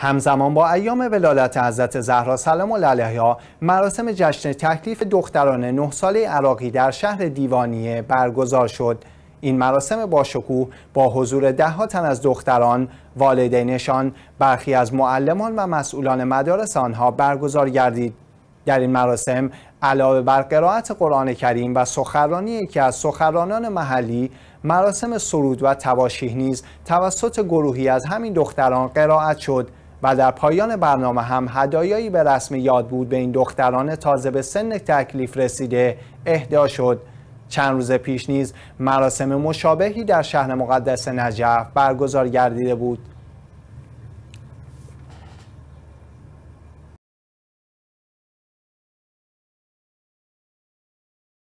همزمان با ایام ولادت حضرت زهرا سلام علیها مراسم جشن تکلیف دختران نه ساله عراقی در شهر دیوانیه برگزار شد این مراسم با شکوه با حضور ده تن از دختران، والدینشان، برخی از معلمان و مسئولان مدارس آنها برگزار گردید. در این مراسم علاوه بر قرائت قرآن کریم و سخرانی که از سخرانان محلی مراسم سرود و تواشیح نیز توسط گروهی از همین دختران قرائت شد و در پایان برنامه هم هدایایی به رسم یاد بود به این دختران تازه به سن تکلیف رسیده اهدا شد چند روز پیش نیز مراسم مشابهی در شهر مقدس نجف برگزار گردیده بود